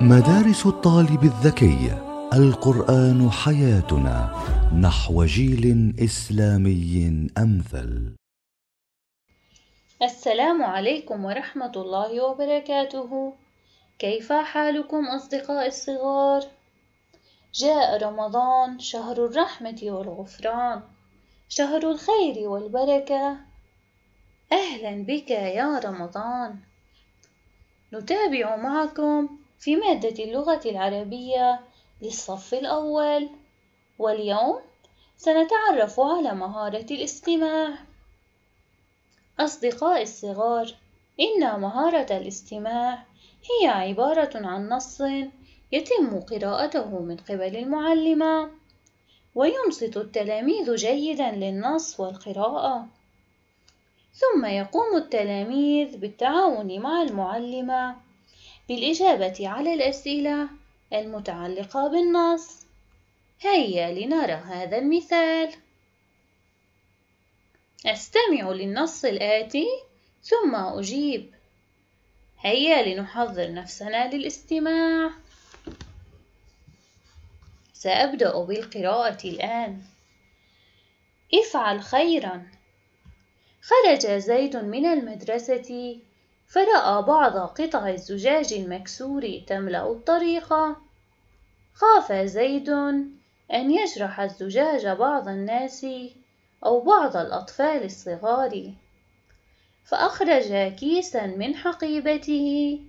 مدارس الطالب الذكي القران حياتنا نحو جيل اسلامي امثل السلام عليكم ورحمه الله وبركاته كيف حالكم اصدقائي الصغار جاء رمضان شهر الرحمه والغفران شهر الخير والبركه اهلا بك يا رمضان نتابع معكم في مادة اللغة العربية للصف الأول واليوم سنتعرف على مهارة الاستماع أصدقائي الصغار إن مهارة الاستماع هي عبارة عن نص يتم قراءته من قبل المعلمة وينصت التلاميذ جيدا للنص والقراءة ثم يقوم التلاميذ بالتعاون مع المعلمة للإجابة على الأسئلة المتعلقة بالنص هيا لنرى هذا المثال أستمع للنص الآتي ثم أجيب هيا لنحضر نفسنا للاستماع سأبدأ بالقراءة الآن افعل خيرا خرج زيد من المدرسة فرأى بعض قطع الزجاج المكسور تملأ الطريق خاف زيد أن يجرح الزجاج بعض الناس أو بعض الأطفال الصغار فأخرج كيسا من حقيبته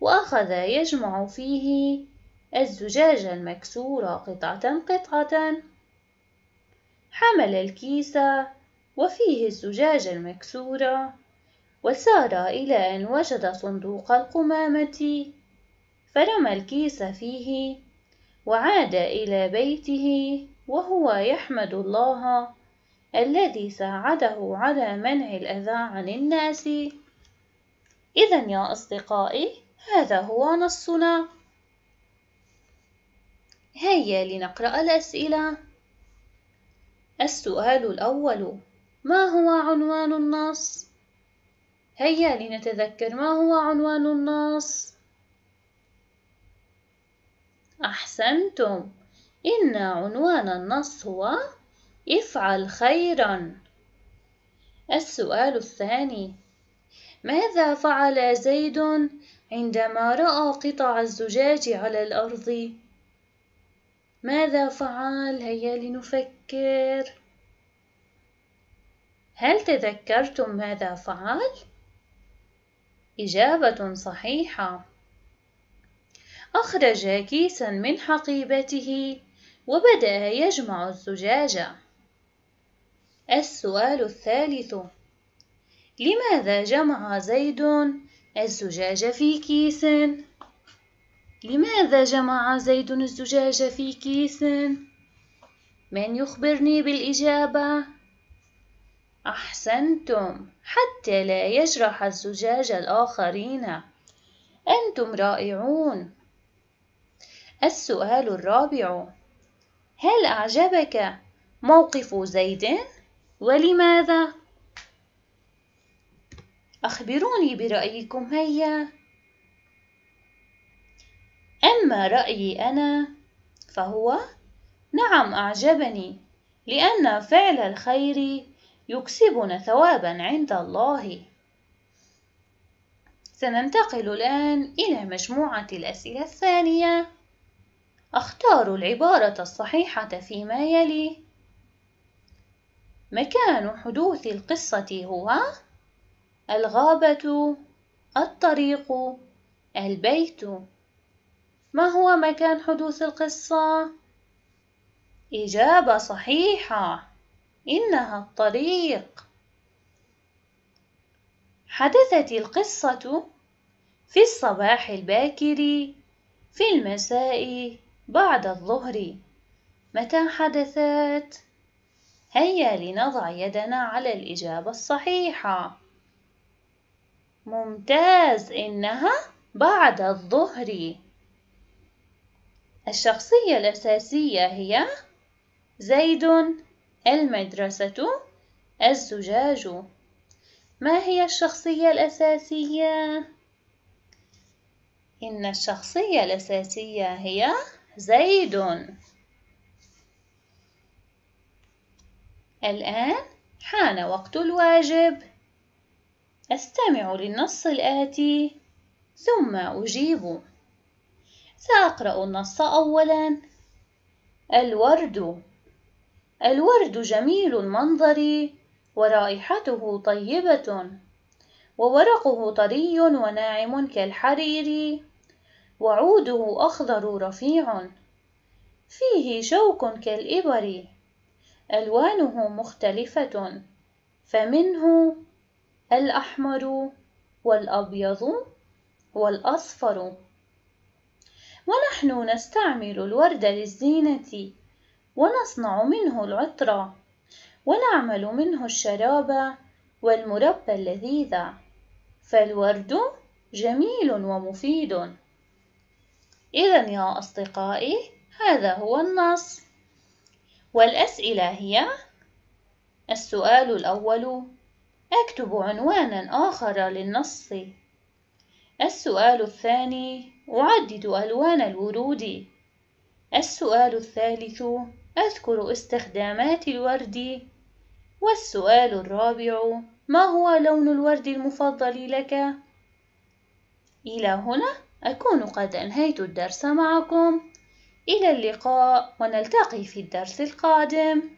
وأخذ يجمع فيه الزجاج المكسور قطعة قطعة حمل الكيس وفيه الزجاج المكسور وسار إلى أن وجد صندوق القمامة فرمى الكيس فيه وعاد إلى بيته وهو يحمد الله الذي ساعده على منع الأذى عن الناس إذا يا أصدقائي هذا هو نصنا هيا لنقرأ الأسئلة السؤال الأول ما هو عنوان النص؟ هيا لنتذكر ما هو عنوان النص أحسنتم إن عنوان النص هو افعل خيرا السؤال الثاني ماذا فعل زيد عندما رأى قطع الزجاج على الأرض؟ ماذا فعل؟ هيا لنفكر هل تذكرتم ماذا فعل؟ إجابة صحيحة أخرج كيسا من حقيبته وبدأ يجمع الزجاجة السؤال الثالث لماذا جمع زيد الزجاج في كيس؟ لماذا جمع زيد الزجاجة في كيس؟ من يخبرني بالإجابة؟ أحسنتم حتى لا يجرح الزجاج الآخرين أنتم رائعون السؤال الرابع هل أعجبك موقف زيد ولماذا؟ أخبروني برأيكم هيا أما رأيي أنا فهو نعم أعجبني لأن فعل الخير يكسبنا ثوابا عند الله سننتقل الآن إلى مجموعة الأسئلة الثانية أختار العبارة الصحيحة فيما يلي مكان حدوث القصة هو الغابة الطريق البيت ما هو مكان حدوث القصة؟ إجابة صحيحة إنها الطريق حدثت القصة في الصباح الباكر في المساء بعد الظهر متى حدثت؟ هيا لنضع يدنا على الإجابة الصحيحة ممتاز إنها بعد الظهر الشخصية الأساسية هي زيد المدرسة الزجاج ما هي الشخصية الأساسية؟ إن الشخصية الأساسية هي زيد الآن حان وقت الواجب أستمع للنص الآتي ثم أجيب سأقرأ النص أولا الورد الورد جميل المنظر ورائحته طيبة وورقه طري وناعم كالحرير وعوده أخضر رفيع فيه شوك كالإبر ألوانه مختلفة فمنه الأحمر والأبيض والأصفر ونحن نستعمل الورد للزينة ونصنع منه العطر ونعمل منه الشراب والمربى اللذيذ فالورد جميل ومفيد إذا يا أصدقائي هذا هو النص والأسئلة هي السؤال الأول أكتب عنوانا آخر للنص السؤال الثاني أعدد ألوان الورود السؤال الثالث أذكر استخدامات الورد والسؤال الرابع ما هو لون الورد المفضل لك؟ إلى هنا أكون قد أنهيت الدرس معكم إلى اللقاء ونلتقي في الدرس القادم